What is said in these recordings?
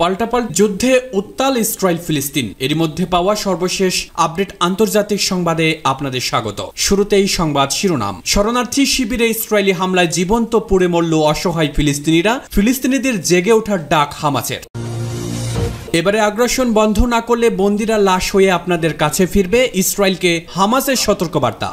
পাল্টাপাল্ট যুদ্ধে উত্তাল ইসরায়েল ফিলিস্তিন এর মধ্যে পাওয়া সর্বশেষ আপডেট আন্তর্জাতিক সংবাদে আপনাদের স্বাগত শুরুতেই সংবাদ শিরোনাম শরণার্থী শিবিরে ইসরায়েলি হামলায় জীবন্ত পুড়ে মরল অসহায় ফিলিস্তিনিরা ফিলিস্তিনিদের জেগে ওঠার ডাক হামাচের এবারে আগ্রাসন বন্ধ না করলে বন্দিরা লাশ হয়ে আপনাদের কাছে ফিরবে ইসরায়েলকে হামাসের সতর্কবার্তা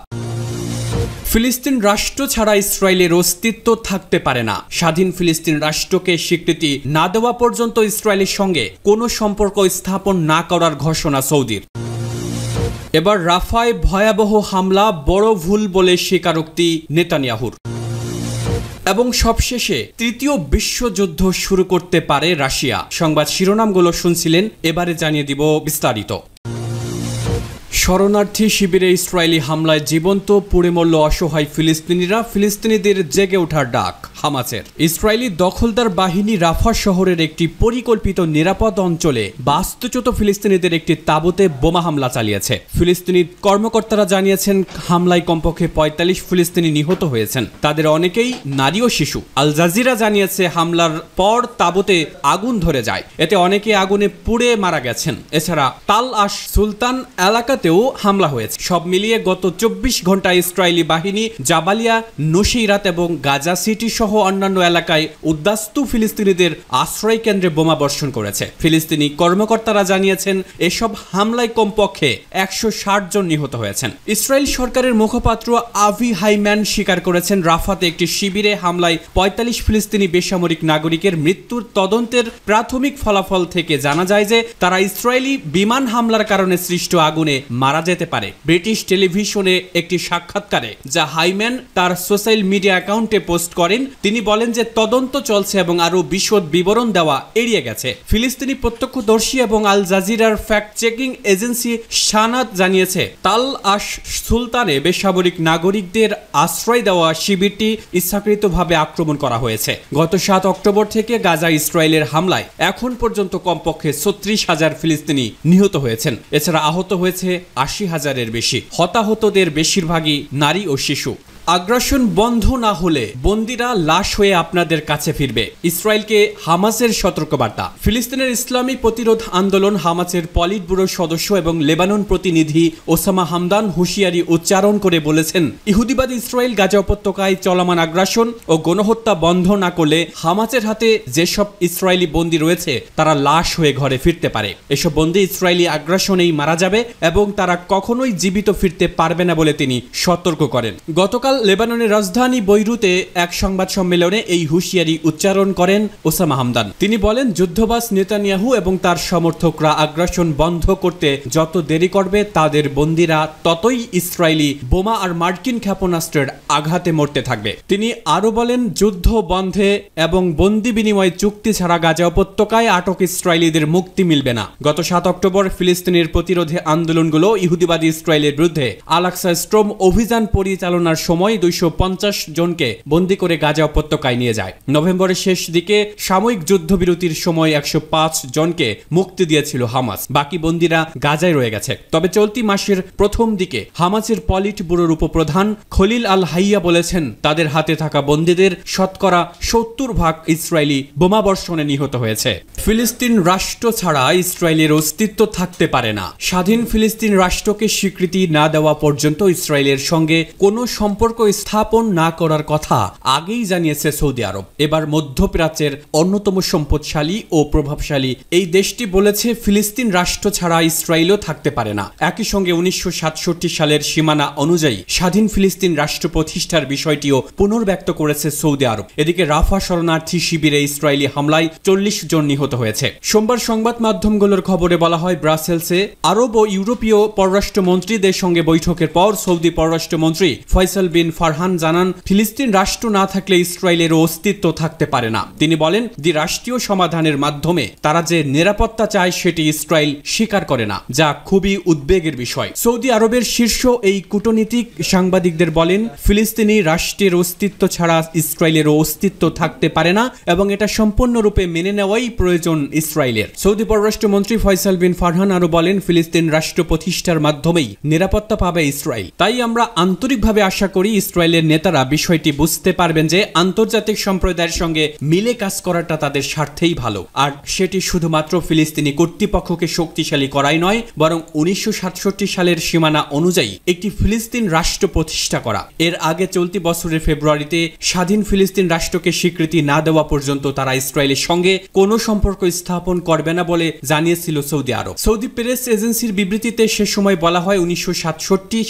ফিলিস্তিন রাষ্ট্র ছাড়া ইসরায়েলের অস্তিত্ব থাকতে পারে না স্বাধীন ফিলিস্তিন রাষ্ট্রকে স্বীকৃতি না দেওয়া পর্যন্ত ইসরায়েলের সঙ্গে কোনো সম্পর্ক স্থাপন না করার ঘোষণা সৌদির এবার রাফায় ভয়াবহ হামলা বড় ভুল বলে স্বীকারোক্তি নেতানিয়াহুর এবং সবশেষে তৃতীয় বিশ্বযুদ্ধ শুরু করতে পারে রাশিয়া সংবাদ শিরোনামগুলো শুনছিলেন এবারে জানিয়ে দিব বিস্তারিত শরণার্থী শিবিরে ইসরায়েলি হামলায় জীবন্ত পুড়ে মরল অসহায় ফিলিস্তিনিরা ফিলিস্তিনিদের জেগে ওঠার ডাক হামাসের ইসরায়েলি দখলদার বাহিনী রাফা শহরের একটি পরিকল্পিত নিরাপদ অঞ্চলে বাস্তুচ্যুত ফিলিস্তিনিদের একটি তাবুতে বোমা হামলা চালিয়েছে ফিলিস্তিনি কর্মকর্তারা জানিয়েছেন হামলায় কমপক্ষে পঁয়তাল্লিশ ফিলিস্তিনি নিহত হয়েছেন তাদের অনেকেই নারী ও শিশু আল জাজিরা জানিয়েছে হামলার পর তাবুতে আগুন ধরে যায় এতে অনেকে আগুনে পুড়ে মারা গেছেন এছাড়া তাল আশ সুলতান এলাকাতেও হামলা হয়েছে সব মিলিয়ে গত চব্বিশ ঘন্টা ইসরায়েলি বাহিনী জাবালিয়া নসিরাত এবং গাজা সিটি সহ অন্যান্য এলাকায় উদ্বাস্তু ফিলিস্তিনিদের আশ্রয় কেন্দ্রে বোমা বর্ষণ করেছে ফিলিস্তিনি কর্মকর্তারা জানিয়েছেন এসব হামলায় কমপক্ষে একশো ষাট জন নিহত হয়েছেন ইসরায়েল সরকারের মুখপাত্র আভি হাইম্যান স্বীকার করেছেন রাফাতে একটি শিবিরে হামলায় পঁয়তাল্লিশ ফিলিস্তিনি বেসামরিক নাগরিকের মৃত্যুর তদন্তের প্রাথমিক ফলাফল থেকে জানা যায় যে তারা ইসরায়েলি বিমান হামলার কারণে সৃষ্ট আগুনে মারা যেতে পারে ব্রিটিশ টেলিভিশনে একটি সাক্ষাৎকারে যা হাইম্যান তার সোশ্যাল মিডিয়া অ্যাকাউন্টে পোস্ট করেন তিনি বলেন যে তদন্ত চলছে এবং আরও বিশদ বিবরণ দেওয়া এড়িয়ে গেছে ফিলিস্তিনি প্রত্যক্ষদর্শী এবং আল জাজিরার ফ্যাক্ট চেকিং এজেন্সি সানাদ জানিয়েছে তাল আশ সুলতানে বেসামরিক নাগরিকদের আশ্রয় দেওয়া শিবিরটি ইচ্ছাকৃতভাবে আক্রমণ করা হয়েছে গত সাত অক্টোবর থেকে গাজা ইসরায়েলের হামলায় এখন পর্যন্ত কমপক্ষে ছত্রিশ হাজার ফিলিস্তিনি নিহত হয়েছেন এছাড়া আহত হয়েছে আশি হাজারের বেশি হতাহতদের বেশিরভাগই নারী ও শিশু আগ্রাসন বন্ধ না হলে বন্দিরা লাশ হয়ে আপনাদের কাছে ফিরবে ইসরায়েলকে হামাসের সতর্কবার্তা ফিলিস্তিনের ইসলামী প্রতিরোধ আন্দোলন হামাসের পলিট ব্যুরোর সদস্য এবং লেবানন প্রতিনিধি ওসামা হামদান হুঁশিয়ারি উচ্চারণ করে বলেছেন ইহুদিবাদ ইসরায়েল গাজা উপত্যকায় চলমান আগ্রাসন ও গণহত্যা বন্ধ না করলে হামাসের হাতে যেসব ইসরায়েলি বন্দী রয়েছে তারা লাশ হয়ে ঘরে ফিরতে পারে এসব বন্দী ইসরায়েলি আগ্রাসনেই মারা যাবে এবং তারা কখনোই জীবিত ফিরতে পারবে না বলে তিনি সতর্ক করেন গতকাল গতকাল লেবাননের রাজধানী বৈরুতে এক সংবাদ সম্মেলনে এই হুঁশিয়ারি উচ্চারণ করেন ওসামা হামদান তিনি বলেন যুদ্ধবাস নেতানিয়াহু এবং তার সমর্থকরা আগ্রাসন বন্ধ করতে যত দেরি করবে তাদের বন্দীরা ততই ইসরায়েলি বোমা আর মার্কিন ক্ষেপণাস্ত্রের আঘাতে মরতে থাকবে তিনি আরও বলেন যুদ্ধ বন্ধে এবং বন্দি বিনিময় চুক্তি ছাড়া গাজা উপত্যকায় আটক ইসরায়েলিদের মুক্তি মিলবে না গত সাত অক্টোবর ফিলিস্তিনের প্রতিরোধে আন্দোলনগুলো ইহুদিবাদী ইসরায়েলের বিরুদ্ধে আলাক্সা স্ট্রোম অভিযান পরিচালনার সময় সময় দুইশো জনকে বন্দী করে গাজা উপত্যকায় নিয়ে যায় নভেম্বরের শেষ দিকে সাময়িক যুদ্ধবিরতির সময় একশো জনকে মুক্তি দিয়েছিল হামাস বাকি বন্দীরা গাজায় রয়ে গেছে তবে চলতি মাসের প্রথম দিকে হামাসের পলিট ব্যুরোর উপপ্রধান খলিল আল হাইয়া বলেছেন তাদের হাতে থাকা বন্দীদের শতকরা সত্তর ভাগ ইসরায়েলি বোমাবর্ষণে নিহত হয়েছে ফিলিস্তিন রাষ্ট্র ছাড়া ইসরায়েলের অস্তিত্ব থাকতে পারে না স্বাধীন ফিলিস্তিন রাষ্ট্রকে স্বীকৃতি না দেওয়া পর্যন্ত ইসরায়েলের সঙ্গে কোনো সম্পর্ক সম্পর্ক স্থাপন না করার কথা আগেই জানিয়েছে সৌদি আরব এবার মধ্যপ্রাচ্যের অন্যতম সম্পদশালী ও প্রভাবশালী এই দেশটি বলেছে ফিলিস্তিন রাষ্ট্র ছাড়া ইসরায়েলও থাকতে পারে না একই সঙ্গে উনিশশো সালের সীমানা অনুযায়ী স্বাধীন ফিলিস্তিন রাষ্ট্র প্রতিষ্ঠার বিষয়টিও পুনর্ব্যক্ত করেছে সৌদি আরব এদিকে রাফা শরণার্থী শিবিরে ইসরায়েলি হামলায় চল্লিশ জন নিহত হয়েছে সোমবার সংবাদ মাধ্যমগুলোর খবরে বলা হয় ব্রাসেলসে আরব ও ইউরোপীয় পররাষ্ট্রমন্ত্রীদের সঙ্গে বৈঠকের পর সৌদি পররাষ্ট্রমন্ত্রী ফয়সাল বিন বিন ফারহান জানান ফিলিস্তিন রাষ্ট্র না থাকলে ইসরায়েলের অস্তিত্ব থাকতে পারে না তিনি বলেন দি রাষ্ট্রীয় সমাধানের মাধ্যমে তারা যে নিরাপত্তা চায় সেটি ইসরায়েল স্বীকার করে না যা খুবই উদ্বেগের বিষয় সৌদি আরবের শীর্ষ এই কূটনীতিক সাংবাদিকদের বলেন ফিলিস্তিনি রাষ্ট্রের অস্তিত্ব ছাড়া ইসরায়েলের অস্তিত্ব থাকতে পারে না এবং এটা সম্পূর্ণরূপে মেনে নেওয়াই প্রয়োজন ইসরায়েলের সৌদি পররাষ্ট্রমন্ত্রী ফয়সাল বিন ফারহান আরও বলেন ফিলিস্তিন রাষ্ট্র প্রতিষ্ঠার মাধ্যমেই নিরাপত্তা পাবে ইসরায়েল তাই আমরা আন্তরিকভাবে আশা করি ইসরায়েলের নেতারা বিষয়টি বুঝতে পারবেন যে আন্তর্জাতিক সম্প্রদায়ের সঙ্গে মিলে কাজ করাটা তাদের স্বার্থেই ভালো আর সেটি শুধুমাত্র ফিলিস্তিনি কর্তৃপক্ষকে শক্তিশালী করাই নয় বরং উনিশশো সালের সীমানা অনুযায়ী একটি ফিলিস্তিন রাষ্ট্র প্রতিষ্ঠা করা এর আগে চলতি বছরের ফেব্রুয়ারিতে স্বাধীন ফিলিস্তিন রাষ্ট্রকে স্বীকৃতি না দেওয়া পর্যন্ত তারা ইসরায়েলের সঙ্গে কোনো সম্পর্ক স্থাপন করবে না বলে জানিয়েছিল সৌদি আরব সৌদি প্রেস এজেন্সির বিবৃতিতে সে সময় বলা হয় উনিশশো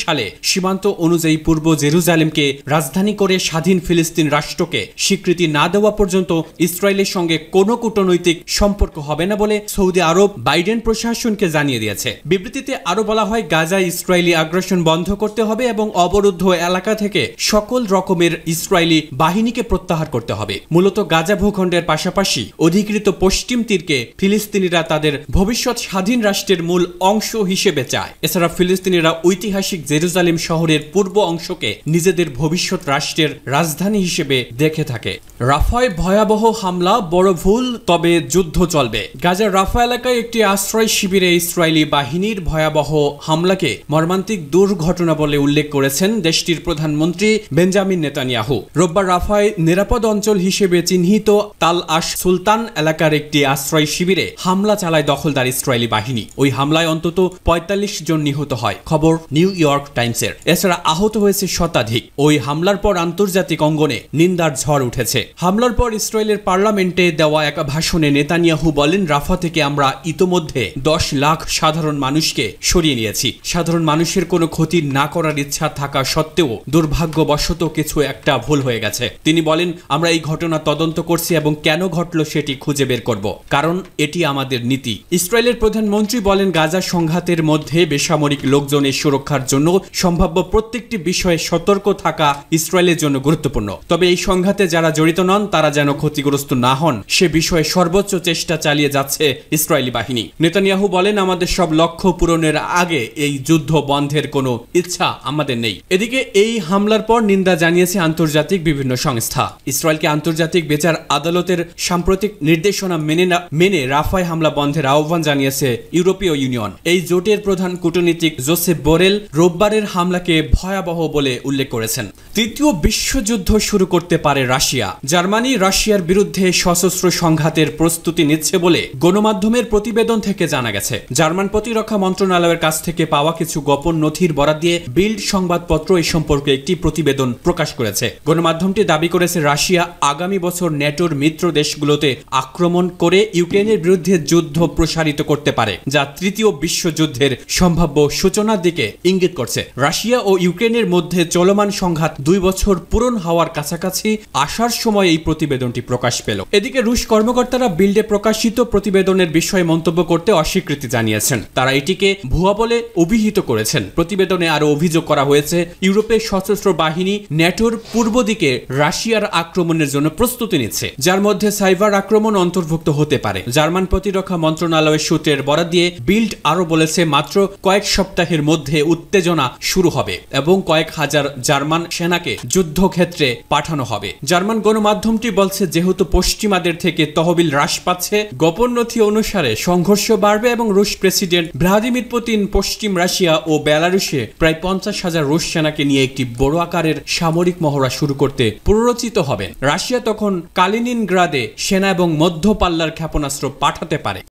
সালে সীমান্ত অনুযায়ী পূর্ব জেরুজালেম জেরুজালেমকে রাজধানী করে স্বাধীন ফিলিস্তিন রাষ্ট্রকে স্বীকৃতি না দেওয়া পর্যন্ত ইসরায়েলের সঙ্গে কোনো কূটনৈতিক সম্পর্ক হবে না বলে সৌদি আরব বাইডেন প্রশাসনকে জানিয়ে দিয়েছে বিবৃতিতে আরও বলা হয় গাজায় ইসরায়েলি আগ্রাসন বন্ধ করতে হবে এবং অবরুদ্ধ এলাকা থেকে সকল রকমের ইসরায়েলি বাহিনীকে প্রত্যাহার করতে হবে মূলত গাজা ভূখণ্ডের পাশাপাশি অধিকৃত পশ্চিম তীরকে ফিলিস্তিনিরা তাদের ভবিষ্যৎ স্বাধীন রাষ্ট্রের মূল অংশ হিসেবে চায় এছাড়া ফিলিস্তিনিরা ঐতিহাসিক জেরুজালেম শহরের পূর্ব অংশকে নিজেদের ভবিষ্যৎ রাষ্ট্রের রাজধানী হিসেবে দেখে থাকে রাফায় ভয়াবহ হামলা বড় ভুল তবে যুদ্ধ চলবে গাজার রাফা এলাকায় একটি আশ্রয় শিবিরে ইসরায়েলি বাহিনীর ভয়াবহ হামলাকে মর্মান্তিক দুর্ঘটনা বলে উল্লেখ করেছেন দেশটির প্রধানমন্ত্রী বেঞ্জামিন নেতানিয়াহু রোববার রাফায় নিরাপদ অঞ্চল হিসেবে চিহ্নিত তাল আশ সুলতান এলাকার একটি আশ্রয় শিবিরে হামলা চালায় দখলদার ইসরায়েলি বাহিনী ওই হামলায় অন্তত পঁয়তাল্লিশ জন নিহত হয় খবর নিউ ইয়র্ক টাইমসের এছাড়া আহত হয়েছে শতাধিক শতাধিক ওই হামলার পর আন্তর্জাতিক অঙ্গনে নিন্দার ঝড় উঠেছে হামলার পর ইসরায়েলের পার্লামেন্টে দেওয়া এক ভাষণে নেতানিয়াহু বলেন রাফা থেকে আমরা ইতোমধ্যে দশ লাখ সাধারণ মানুষকে সরিয়ে নিয়েছি সাধারণ মানুষের কোনো ক্ষতি না করার ইচ্ছা থাকা সত্ত্বেও দুর্ভাগ্যবশত কিছু একটা ভুল হয়ে গেছে তিনি বলেন আমরা এই ঘটনা তদন্ত করছি এবং কেন ঘটল সেটি খুঁজে বের করব কারণ এটি আমাদের নীতি ইসরায়েলের প্রধানমন্ত্রী বলেন গাজা সংঘাতের মধ্যে বেসামরিক লোকজনের সুরক্ষার জন্য সম্ভাব্য প্রত্যেকটি বিষয়ে সতর্ক সতর্ক থাকা ইসরায়েলের জন্য গুরুত্বপূর্ণ তবে এই সংঘাতে যারা জড়িত নন তারা যেন ক্ষতিগ্রস্ত না হন সে বিষয়ে সর্বোচ্চ চেষ্টা চালিয়ে যাচ্ছে ইসরায়েলি বাহিনী নেতানিয়াহু বলেন আমাদের সব লক্ষ্য পূরণের আগে এই যুদ্ধ বন্ধের কোনো ইচ্ছা আমাদের নেই এদিকে এই হামলার পর নিন্দা জানিয়েছে আন্তর্জাতিক বিভিন্ন সংস্থা ইসরায়েলকে আন্তর্জাতিক বেচার আদালতের সাম্প্রতিক নির্দেশনা মেনে মেনে রাফায় হামলা বন্ধের আহ্বান জানিয়েছে ইউরোপীয় ইউনিয়ন এই জোটের প্রধান কূটনীতিক জোসেফ বোরেল রোববারের হামলাকে ভয়াবহ বলে উল্লেখ উল্লেখ করেছেন তৃতীয় বিশ্বযুদ্ধ শুরু করতে পারে রাশিয়া জার্মানি রাশিয়ার বিরুদ্ধে সশস্ত্র সংঘাতের প্রস্তুতি নিচ্ছে বলে গণমাধ্যমের প্রতিবেদন থেকে জানা গেছে জার্মান প্রতিরক্ষা মন্ত্রণালয়ের কাছ থেকে পাওয়া কিছু গোপন নথির বরাদ দিয়ে বিল্ড সংবাদপত্র এই সম্পর্কে একটি প্রতিবেদন প্রকাশ করেছে গণমাধ্যমটি দাবি করেছে রাশিয়া আগামী বছর নেটোর মিত্র দেশগুলোতে আক্রমণ করে ইউক্রেনের বিরুদ্ধে যুদ্ধ প্রসারিত করতে পারে যা তৃতীয় বিশ্বযুদ্ধের সম্ভাব্য সূচনার দিকে ইঙ্গিত করছে রাশিয়া ও ইউক্রেনের মধ্যে চল চলমান সংঘাত দুই বছর পূরণ হওয়ার কাছাকাছি আসার সময় এই প্রতিবেদনটি প্রকাশ পেল এদিকে রুশ কর্মকর্তারা বিল্ডে প্রকাশিত প্রতিবেদনের বিষয়ে মন্তব্য করতে অস্বীকৃতি জানিয়েছেন তারা এটিকে ভুয়া বলে অভিহিত করেছেন প্রতিবেদনে আরও অভিযোগ করা হয়েছে ইউরোপের সশস্ত্র বাহিনী ন্যাটোর পূর্ব দিকে রাশিয়ার আক্রমণের জন্য প্রস্তুতি নিচ্ছে যার মধ্যে সাইবার আক্রমণ অন্তর্ভুক্ত হতে পারে জার্মান প্রতিরক্ষা মন্ত্রণালয়ের সূত্রের বরাদ দিয়ে বিল্ড আরও বলেছে মাত্র কয়েক সপ্তাহের মধ্যে উত্তেজনা শুরু হবে এবং কয়েক হাজার জার্মান সেনাকে যুদ্ধক্ষেত্রে পাঠানো হবে জার্মান গণমাধ্যমটি বলছে যেহেতু পশ্চিমাদের থেকে তহবিল হ্রাস পাচ্ছে গোপন নথি অনুসারে সংঘর্ষ বাড়বে এবং রুশ প্রেসিডেন্ট ভ্লাদিমির পুতিন পশ্চিম রাশিয়া ও বেলারুশে প্রায় পঞ্চাশ হাজার রুশ সেনাকে নিয়ে একটি বড় আকারের সামরিক মহড়া শুরু করতে প্ররোচিত হবে রাশিয়া তখন কালিনিনগ্রাদে সেনা এবং মধ্যপাল্লার ক্ষেপণাস্ত্র পাঠাতে পারে